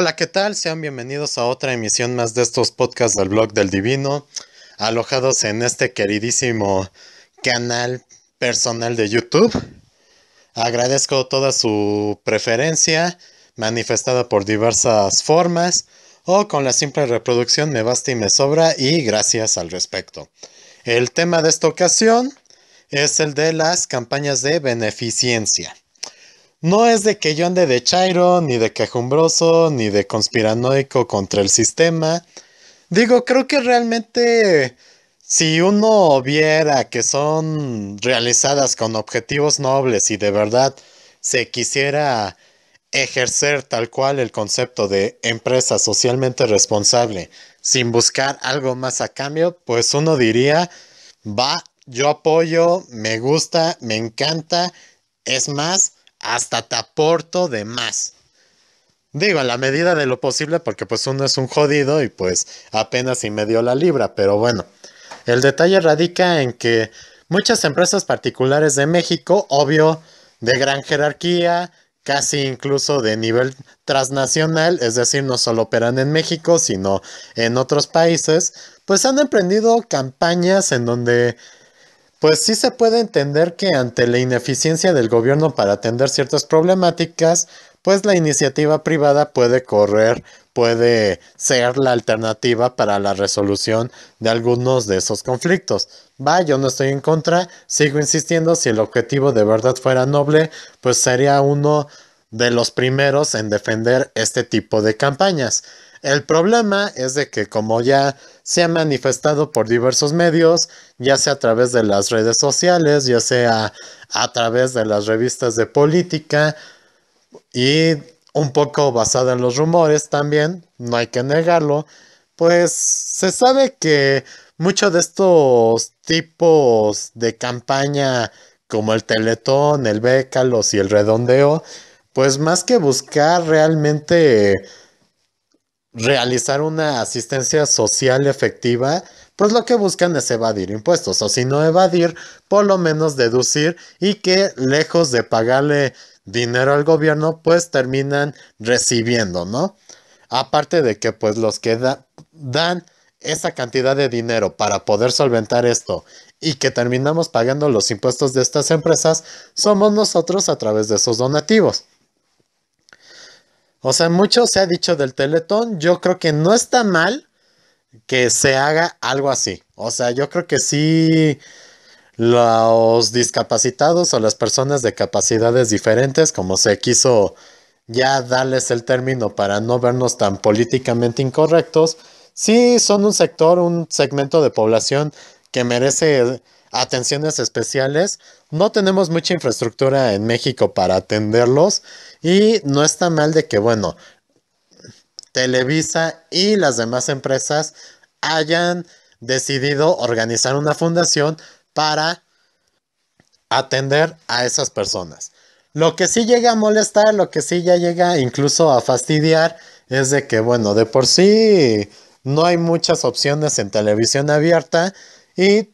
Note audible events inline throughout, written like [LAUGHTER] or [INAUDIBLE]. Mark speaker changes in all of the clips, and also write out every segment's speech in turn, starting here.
Speaker 1: Hola, ¿qué tal? Sean bienvenidos a otra emisión más de estos podcasts del blog del divino, alojados en este queridísimo canal personal de YouTube. Agradezco toda su preferencia, manifestada por diversas formas, o con la simple reproducción me basta y me sobra, y gracias al respecto. El tema de esta ocasión es el de las campañas de beneficencia no es de que yo ande de chairo, ni de quejumbroso, ni de conspiranoico contra el sistema. Digo, creo que realmente si uno viera que son realizadas con objetivos nobles y de verdad se quisiera ejercer tal cual el concepto de empresa socialmente responsable sin buscar algo más a cambio, pues uno diría, va, yo apoyo, me gusta, me encanta, es más, hasta te aporto de más. Digo, a la medida de lo posible, porque pues uno es un jodido y pues apenas si me dio la libra, pero bueno. El detalle radica en que muchas empresas particulares de México, obvio, de gran jerarquía, casi incluso de nivel transnacional, es decir, no solo operan en México, sino en otros países, pues han emprendido campañas en donde pues sí se puede entender que ante la ineficiencia del gobierno para atender ciertas problemáticas, pues la iniciativa privada puede correr, puede ser la alternativa para la resolución de algunos de esos conflictos. Va, yo no estoy en contra, sigo insistiendo, si el objetivo de verdad fuera noble, pues sería uno de los primeros en defender este tipo de campañas. El problema es de que como ya se ha manifestado por diversos medios, ya sea a través de las redes sociales, ya sea a través de las revistas de política y un poco basada en los rumores también, no hay que negarlo, pues se sabe que muchos de estos tipos de campaña como el teletón, el bécalos y el redondeo, pues más que buscar realmente realizar una asistencia social efectiva, pues lo que buscan es evadir impuestos, o si no evadir, por lo menos deducir y que lejos de pagarle dinero al gobierno, pues terminan recibiendo, ¿no? Aparte de que pues los que dan esa cantidad de dinero para poder solventar esto y que terminamos pagando los impuestos de estas empresas, somos nosotros a través de esos donativos. O sea, mucho se ha dicho del Teletón. Yo creo que no está mal que se haga algo así. O sea, yo creo que sí los discapacitados o las personas de capacidades diferentes, como se quiso ya darles el término para no vernos tan políticamente incorrectos, sí son un sector, un segmento de población que merece atenciones especiales. No tenemos mucha infraestructura en México para atenderlos y no está mal de que, bueno, Televisa y las demás empresas hayan decidido organizar una fundación para atender a esas personas. Lo que sí llega a molestar, lo que sí ya llega incluso a fastidiar, es de que, bueno, de por sí no hay muchas opciones en televisión abierta y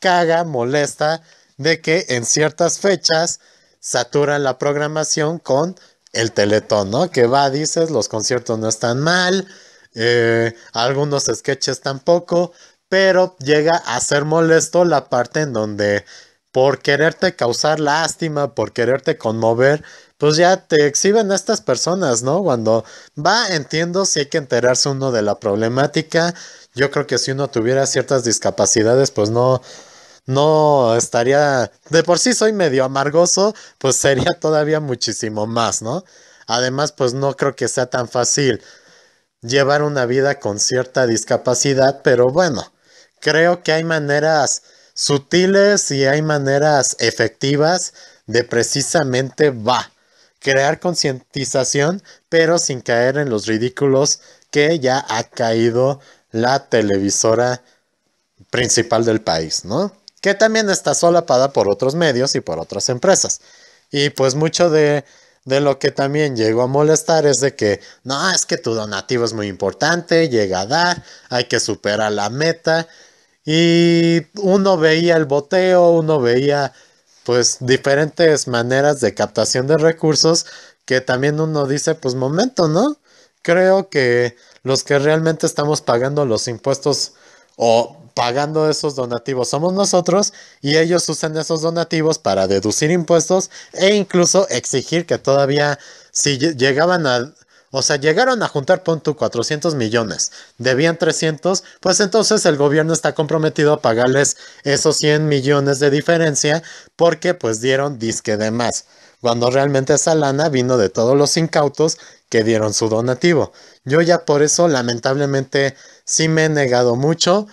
Speaker 1: caga, molesta de que en ciertas fechas saturan la programación con el teletón, ¿no? Que va, dices, los conciertos no están mal, eh, algunos sketches tampoco, pero llega a ser molesto la parte en donde por quererte causar lástima, por quererte conmover, pues ya te exhiben a estas personas, ¿no? Cuando va, entiendo si hay que enterarse uno de la problemática. Yo creo que si uno tuviera ciertas discapacidades, pues no, no estaría, de por sí soy medio amargoso, pues sería [LAUGHS] todavía muchísimo más, ¿no? Además, pues no creo que sea tan fácil llevar una vida con cierta discapacidad, pero bueno, creo que hay maneras sutiles y hay maneras efectivas de precisamente va crear concientización, pero sin caer en los ridículos que ya ha caído la televisora principal del país, ¿no? que también está solapada por otros medios y por otras empresas. Y pues mucho de, lo que también llegó a molestar es de que, no, es que tu donativo es muy importante, llega a dar, hay que superar la meta. Y uno veía el boteo, uno veía pues diferentes maneras de captación de recursos que también uno dice, pues momento, ¿no? Creo que los que realmente estamos pagando los impuestos o pagando esos donativos somos nosotros y ellos usan esos donativos para deducir impuestos e incluso exigir que todavía si llegaban a o sea, llegaron a juntar, punto 400 millones, debían 300, pues entonces el gobierno está comprometido a pagarles esos 100 millones de diferencia porque pues dieron disque de más, cuando realmente esa lana vino de todos los incautos que dieron su donativo. Yo ya por eso lamentablemente sí me he negado mucho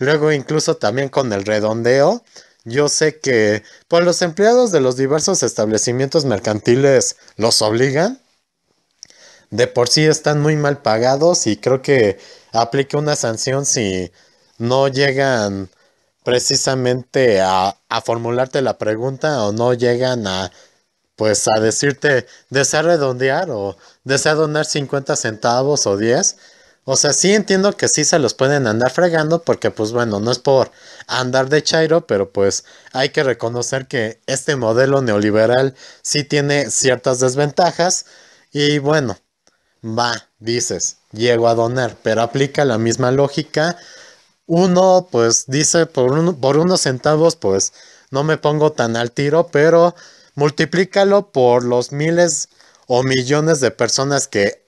Speaker 1: Luego incluso también con el redondeo, yo sé que pues los empleados de los diversos establecimientos mercantiles los obligan. De por sí están muy mal pagados y creo que aplique una sanción si no llegan precisamente a, formularte la pregunta o no llegan a pues a decirte desea redondear o desea donar 50 centavos o 10 o sea, sí entiendo que sí se los pueden andar fregando porque pues bueno, no es por andar de Chairo, pero pues hay que reconocer que este modelo neoliberal sí tiene ciertas desventajas y bueno, va, dices, llego a donar, pero aplica la misma lógica. Uno pues dice por, por unos centavos pues no me pongo tan al tiro, pero multiplícalo por los miles o millones de personas que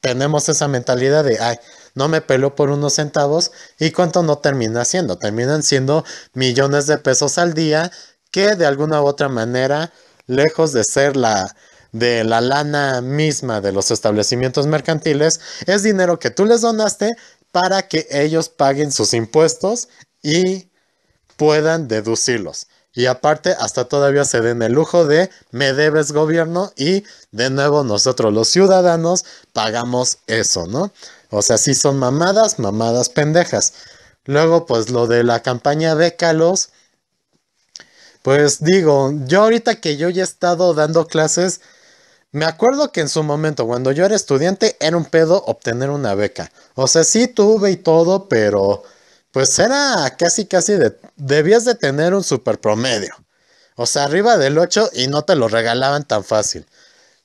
Speaker 1: tenemos esa mentalidad de, ay, no me pelo por unos centavos y cuánto no termina siendo. Terminan siendo millones de pesos al día que de alguna u otra manera, lejos de ser la de la lana misma de los establecimientos mercantiles, es dinero que tú les donaste para que ellos paguen sus impuestos y puedan deducirlos. Y aparte, hasta todavía se den el lujo de me debes gobierno y de nuevo nosotros los ciudadanos pagamos eso, ¿no? O sea, sí son mamadas, mamadas pendejas. Luego, pues lo de la campaña de Calos, pues digo, yo ahorita que yo ya he estado dando clases, me acuerdo que en su momento, cuando yo era estudiante, era un pedo obtener una beca. O sea, sí tuve y todo, pero pues era casi, casi de, debías de tener un super promedio. O sea, arriba del 8 y no te lo regalaban tan fácil.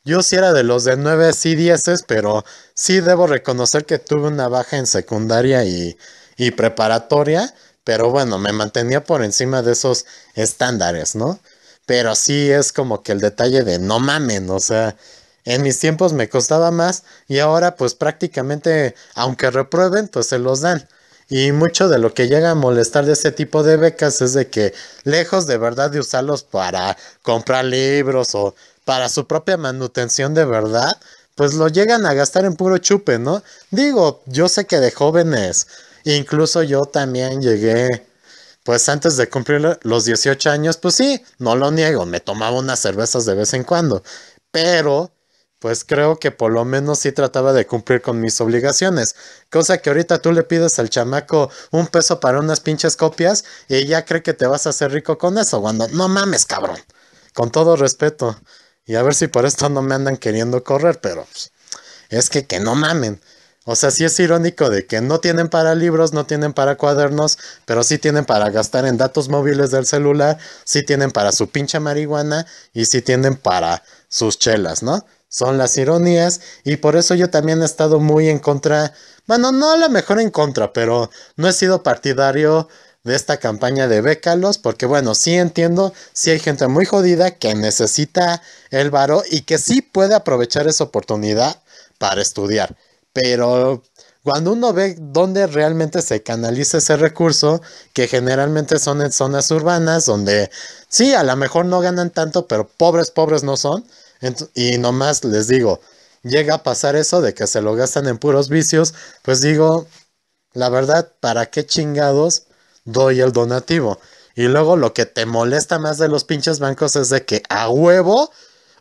Speaker 1: Yo sí era de los de 9 y 10, pero sí debo reconocer que tuve una baja en secundaria y, y preparatoria, pero bueno, me mantenía por encima de esos estándares, ¿no? Pero sí es como que el detalle de no mamen, o sea, en mis tiempos me costaba más y ahora pues prácticamente, aunque reprueben, pues se los dan. Y mucho de lo que llega a molestar de este tipo de becas es de que, lejos de verdad de usarlos para comprar libros o para su propia manutención de verdad, pues lo llegan a gastar en puro chupe, ¿no? Digo, yo sé que de jóvenes, incluso yo también llegué, pues antes de cumplir los 18 años, pues sí, no lo niego, me tomaba unas cervezas de vez en cuando, pero pues creo que por lo menos sí trataba de cumplir con mis obligaciones. Cosa que ahorita tú le pides al chamaco un peso para unas pinches copias y ya cree que te vas a hacer rico con eso, cuando no mames, cabrón. Con todo respeto. Y a ver si por esto no me andan queriendo correr, pero es que que no mamen. O sea, sí es irónico de que no tienen para libros, no tienen para cuadernos, pero sí tienen para gastar en datos móviles del celular, sí tienen para su pinche marihuana y sí tienen para sus chelas, ¿no? son las ironías y por eso yo también he estado muy en contra, bueno, no a lo mejor en contra, pero no he sido partidario de esta campaña de Bécalos, porque bueno, sí entiendo, sí hay gente muy jodida que necesita el varo y que sí puede aprovechar esa oportunidad para estudiar, pero cuando uno ve dónde realmente se canaliza ese recurso, que generalmente son en zonas urbanas, donde sí, a lo mejor no ganan tanto, pero pobres, pobres no son, y nomás les digo, llega a pasar eso de que se lo gastan en puros vicios, pues digo, la verdad, ¿para qué chingados doy el donativo? Y luego lo que te molesta más de los pinches bancos es de que a huevo,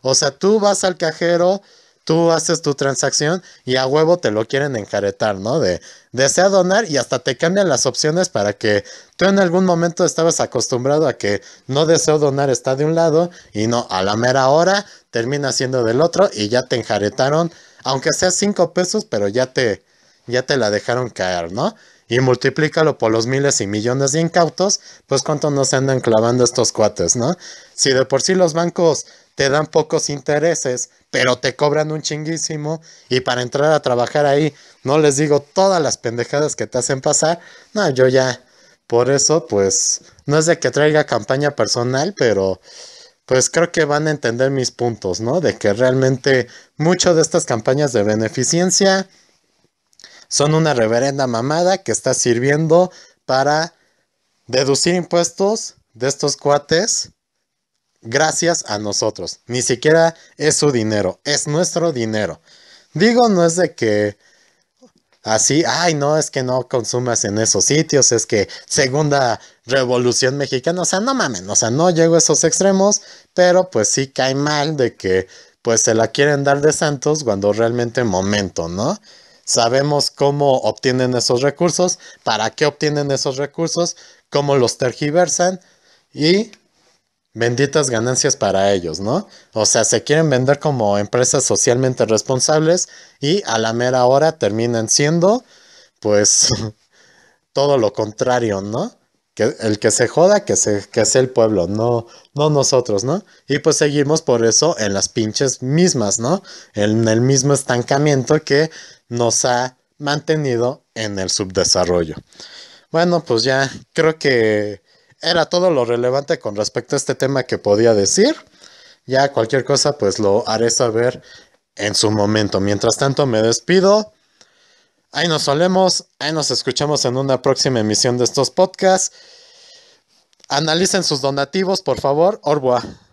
Speaker 1: o sea, tú vas al cajero tú haces tu transacción y a huevo te lo quieren enjaretar, ¿no? De desea donar y hasta te cambian las opciones para que tú en algún momento estabas acostumbrado a que no deseo donar está de un lado y no, a la mera hora termina siendo del otro y ya te enjaretaron, aunque sea cinco pesos, pero ya te, ya te la dejaron caer, ¿no? y multiplícalo por los miles y millones de incautos, pues cuánto nos andan clavando estos cuates, ¿no? Si de por sí los bancos te dan pocos intereses, pero te cobran un chinguísimo y para entrar a trabajar ahí, no les digo todas las pendejadas que te hacen pasar, no, yo ya, por eso, pues, no es de que traiga campaña personal, pero pues creo que van a entender mis puntos, ¿no? De que realmente Muchas de estas campañas de beneficencia, son una reverenda mamada que está sirviendo para deducir impuestos de estos cuates gracias a nosotros. Ni siquiera es su dinero, es nuestro dinero. Digo, no es de que así, ay, no, es que no consumas en esos sitios, es que segunda revolución mexicana, o sea, no mamen, o sea, no llego a esos extremos, pero pues sí cae mal de que pues se la quieren dar de santos cuando realmente momento, ¿no? Sabemos cómo obtienen esos recursos, para qué obtienen esos recursos, cómo los tergiversan y benditas ganancias para ellos, ¿no? O sea, se quieren vender como empresas socialmente responsables y a la mera hora terminan siendo, pues, [LAUGHS] todo lo contrario, ¿no? el que se joda, que se que sea el pueblo, no no nosotros, ¿no? Y pues seguimos por eso en las pinches mismas, ¿no? En el mismo estancamiento que nos ha mantenido en el subdesarrollo. Bueno, pues ya creo que era todo lo relevante con respecto a este tema que podía decir. Ya cualquier cosa pues lo haré saber en su momento. Mientras tanto me despido. Ahí nos solemos, ahí nos escuchamos en una próxima emisión de estos podcasts. Analicen sus donativos, por favor. Orboa.